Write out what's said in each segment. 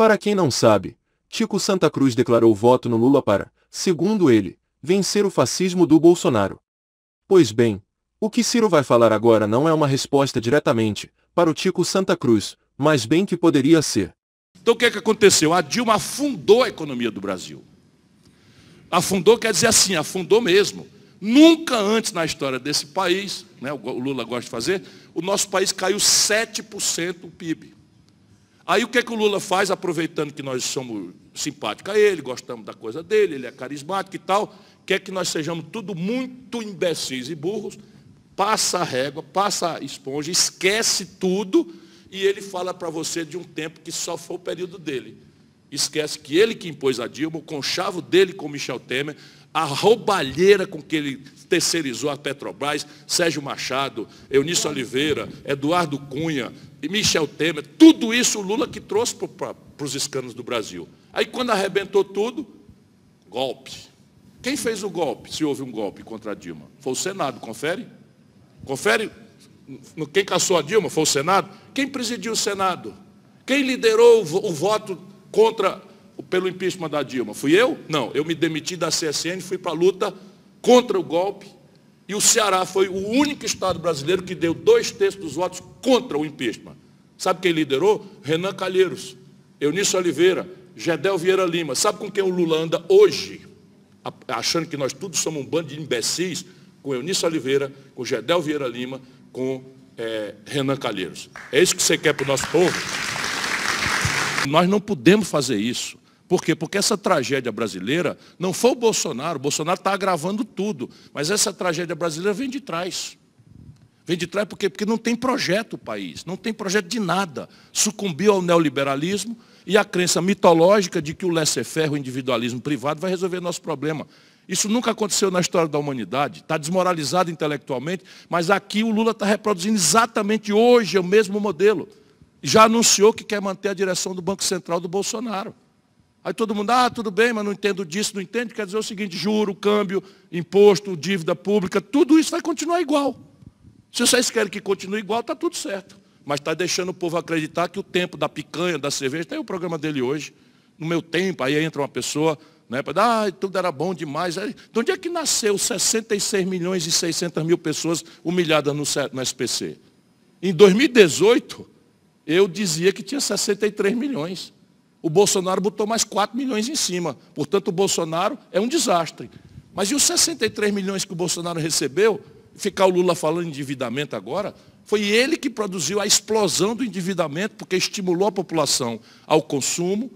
Para quem não sabe, Tico Santa Cruz declarou voto no Lula para, segundo ele, vencer o fascismo do Bolsonaro. Pois bem, o que Ciro vai falar agora não é uma resposta diretamente para o Tico Santa Cruz, mas bem que poderia ser. Então o que, é que aconteceu? A Dilma afundou a economia do Brasil. Afundou quer dizer assim, afundou mesmo. Nunca antes na história desse país, né, o Lula gosta de fazer, o nosso país caiu 7% o PIB. Aí o que é que o Lula faz, aproveitando que nós somos simpáticos a ele, gostamos da coisa dele, ele é carismático e tal, quer que nós sejamos tudo muito imbecis e burros, passa a régua, passa a esponja, esquece tudo e ele fala para você de um tempo que só foi o período dele. Esquece que ele que impôs a Dilma, o conchavo dele com Michel Temer, a roubalheira com que ele terceirizou a Petrobras, Sérgio Machado, Eunício Oliveira, Eduardo Cunha, Michel Temer, tudo isso o Lula que trouxe para os escândalos do Brasil. Aí quando arrebentou tudo, golpe. Quem fez o golpe, se houve um golpe contra a Dilma? Foi o Senado, confere? Confere quem caçou a Dilma? Foi o Senado? Quem presidiu o Senado? Quem liderou o voto contra pelo impeachment da Dilma? Fui eu? Não, eu me demiti da CSN, fui para a luta contra o golpe. E o Ceará foi o único estado brasileiro que deu dois terços dos votos contra o impeachment. Sabe quem liderou? Renan Calheiros, Eunício Oliveira, Gedel Vieira Lima. Sabe com quem o Lula anda hoje? Achando que nós todos somos um bando de imbecis, com Eunício Oliveira, com Gedel Vieira Lima, com é, Renan Calheiros. É isso que você quer para o nosso povo? Nós não podemos fazer isso. Por quê? Porque essa tragédia brasileira não foi o Bolsonaro, o Bolsonaro está agravando tudo, mas essa tragédia brasileira vem de trás. Vem de trás por quê? Porque não tem projeto o país, não tem projeto de nada. Sucumbiu ao neoliberalismo e à crença mitológica de que o laissez-faire, o individualismo privado, vai resolver nosso problema. Isso nunca aconteceu na história da humanidade. Está desmoralizado intelectualmente, mas aqui o Lula está reproduzindo exatamente hoje o mesmo modelo. Já anunciou que quer manter a direção do Banco Central do Bolsonaro. Aí todo mundo, ah, tudo bem, mas não entendo disso, não entendo. Quer dizer o seguinte: juro, câmbio, imposto, dívida pública, tudo isso vai continuar igual. Se vocês querem que continue igual, está tudo certo. Mas está deixando o povo acreditar que o tempo da picanha, da cerveja, tem tá o programa dele hoje. No meu tempo, aí entra uma pessoa, né, para dar, ah, tudo era bom demais. De onde é que nasceu 66 milhões e 600 mil pessoas humilhadas no, no SPC? Em 2018, eu dizia que tinha 63 milhões. O Bolsonaro botou mais 4 milhões em cima. Portanto, o Bolsonaro é um desastre. Mas e os 63 milhões que o Bolsonaro recebeu, ficar o Lula falando endividamento agora, foi ele que produziu a explosão do endividamento, porque estimulou a população ao consumo,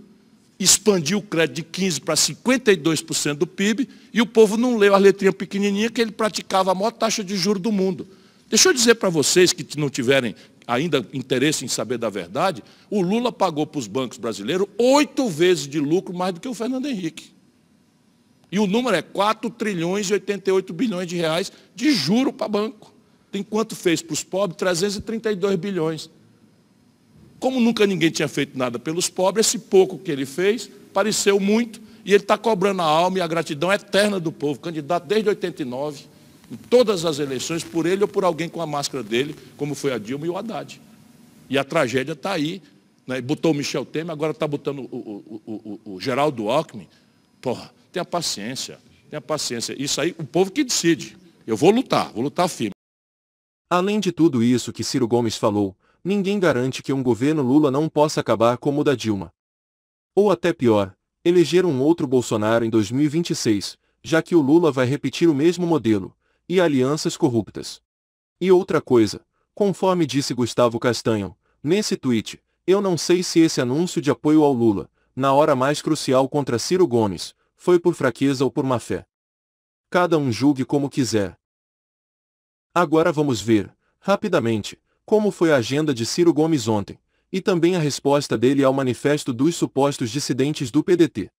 expandiu o crédito de 15% para 52% do PIB, e o povo não leu a letrinha pequenininha que ele praticava a maior taxa de juros do mundo. Deixa eu dizer para vocês que não tiverem, ainda interesse em saber da verdade, o Lula pagou para os bancos brasileiros oito vezes de lucro mais do que o Fernando Henrique. E o número é 4 trilhões e 88 bilhões de reais de juro para banco. Enquanto fez para os pobres 332 bilhões. Como nunca ninguém tinha feito nada pelos pobres, esse pouco que ele fez pareceu muito e ele está cobrando a alma e a gratidão eterna do povo, candidato desde 89 em todas as eleições, por ele ou por alguém com a máscara dele, como foi a Dilma e o Haddad. E a tragédia está aí. Né? Botou o Michel Temer, agora está botando o, o, o, o, Geraldo Alckmin. Porra, tenha paciência, tenha paciência. Isso aí, o povo que decide. Eu vou lutar, vou lutar firme. Além de tudo isso que Ciro Gomes falou, ninguém garante que um governo Lula não possa acabar como o da Dilma. Ou até pior, eleger um outro Bolsonaro em 2026, já que o Lula vai repetir o mesmo modelo, e alianças corruptas. E outra coisa, conforme disse Gustavo Castanho, nesse tweet, eu não sei se esse anúncio de apoio ao Lula, na hora mais crucial contra Ciro Gomes, foi por fraqueza ou por má fé. Cada um julgue como quiser. Agora vamos ver, rapidamente, como foi a agenda de Ciro Gomes ontem, e também a resposta dele ao manifesto dos supostos dissidentes do PDT.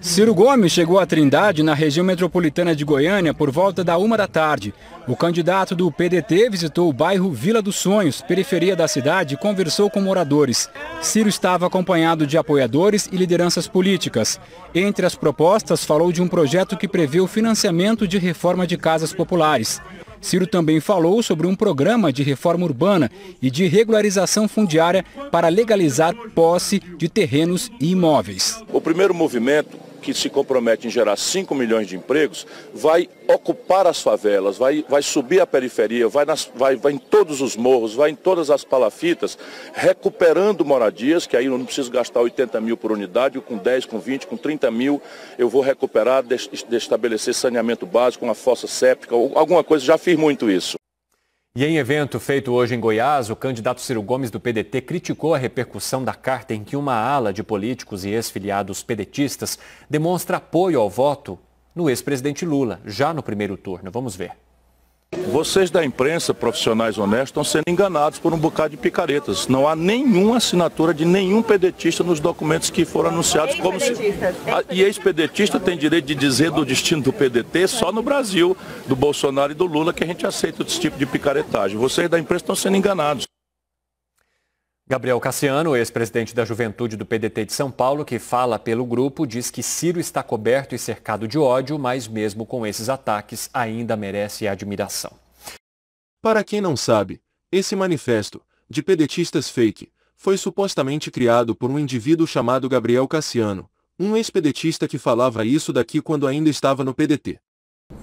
Ciro Gomes chegou à Trindade, na região metropolitana de Goiânia, por volta da uma da tarde. O candidato do PDT visitou o bairro Vila dos Sonhos, periferia da cidade, e conversou com moradores. Ciro estava acompanhado de apoiadores e lideranças políticas. Entre as propostas, falou de um projeto que prevê o financiamento de reforma de casas populares. Ciro também falou sobre um programa de reforma urbana e de regularização fundiária para legalizar posse de terrenos e imóveis. O primeiro movimento que se compromete em gerar 5 milhões de empregos, vai ocupar as favelas, vai, vai subir a periferia, vai, nas, vai, vai em todos os morros, vai em todas as palafitas, recuperando moradias, que aí eu não preciso gastar 80 mil por unidade, com 10, com 20, com 30 mil, eu vou recuperar, de, de estabelecer saneamento básico, uma fossa séptica, alguma coisa, já fiz muito isso. E em evento feito hoje em Goiás, o candidato Ciro Gomes do PDT criticou a repercussão da carta em que uma ala de políticos e ex-filiados pedetistas demonstra apoio ao voto no ex-presidente Lula, já no primeiro turno. Vamos ver. Vocês da imprensa, profissionais honestos, estão sendo enganados por um bocado de picaretas. Não há nenhuma assinatura de nenhum pedetista nos documentos que foram anunciados como se. Ah, e ex-pedetista tem direito de dizer do destino do PDT só no Brasil, do Bolsonaro e do Lula, que a gente aceita esse tipo de picaretagem. Vocês da imprensa estão sendo enganados. Gabriel Cassiano, ex-presidente da Juventude do PDT de São Paulo, que fala pelo grupo, diz que Ciro está coberto e cercado de ódio, mas mesmo com esses ataques ainda merece admiração. Para quem não sabe, esse manifesto, de pedetistas fake, foi supostamente criado por um indivíduo chamado Gabriel Cassiano, um ex-pedetista que falava isso daqui quando ainda estava no PDT.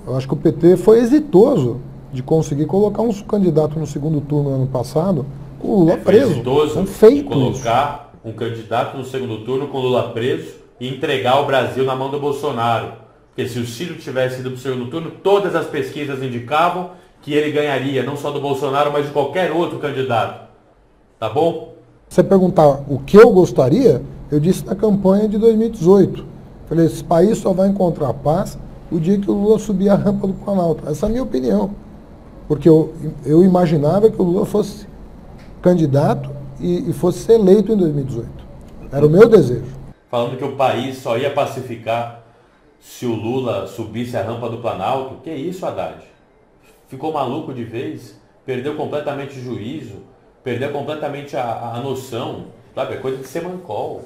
Eu acho que o PT foi exitoso de conseguir colocar um candidato no segundo turno ano passado o Lula é, preso. um feito. Colocar isso. um candidato no segundo turno com o Lula preso e entregar o Brasil na mão do Bolsonaro. Porque se o Ciro tivesse ido para o segundo turno, todas as pesquisas indicavam que ele ganharia, não só do Bolsonaro, mas de qualquer outro candidato. Tá bom? Você perguntar o que eu gostaria, eu disse na campanha de 2018. Falei, esse país só vai encontrar paz o dia que o Lula subir a rampa do Planalto. Essa é a minha opinião. Porque eu, eu imaginava que o Lula fosse candidato e, e fosse eleito em 2018. Era o meu desejo. Falando que o país só ia pacificar se o Lula subisse a rampa do Planalto. Que isso, Haddad? Ficou maluco de vez? Perdeu completamente o juízo? Perdeu completamente a, a noção? Sabe? É coisa de ser mancol.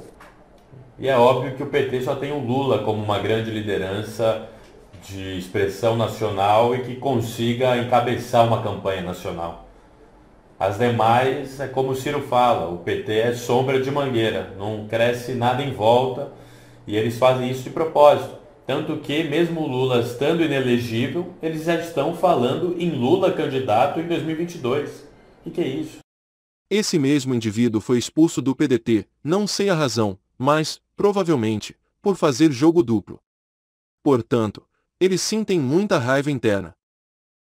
E é óbvio que o PT só tem o Lula como uma grande liderança de expressão nacional e que consiga encabeçar uma campanha nacional. As demais, é como o Ciro fala, o PT é sombra de mangueira, não cresce nada em volta e eles fazem isso de propósito. Tanto que, mesmo o Lula estando inelegível, eles já estão falando em Lula candidato em 2022. O que é isso? Esse mesmo indivíduo foi expulso do PDT, não sei a razão, mas, provavelmente, por fazer jogo duplo. Portanto, eles sim têm muita raiva interna.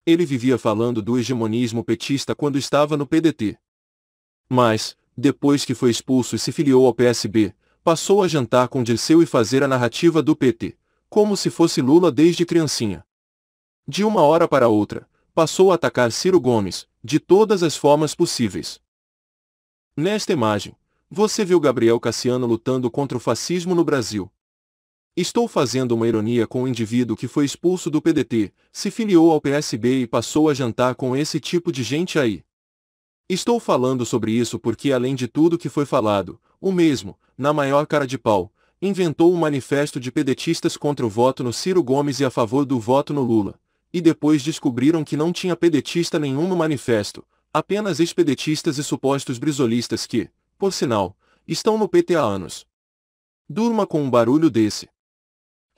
Ele vivia falando do hegemonismo petista quando estava no PDT. Mas, depois que foi expulso e se filiou ao PSB, passou a jantar com Dirceu e fazer a narrativa do PT, como se fosse Lula desde criancinha. De uma hora para outra, passou a atacar Ciro Gomes, de todas as formas possíveis. Nesta imagem, você viu Gabriel Cassiano lutando contra o fascismo no Brasil. Estou fazendo uma ironia com o indivíduo que foi expulso do PDT, se filiou ao PSB e passou a jantar com esse tipo de gente aí. Estou falando sobre isso porque, além de tudo que foi falado, o mesmo, na maior cara de pau, inventou um manifesto de pedetistas contra o voto no Ciro Gomes e a favor do voto no Lula, e depois descobriram que não tinha pedetista nenhum no manifesto, apenas ex-pedetistas e supostos brisolistas que, por sinal, estão no PT há anos. Durma com um barulho desse.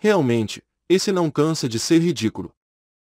Realmente, esse não cansa de ser ridículo.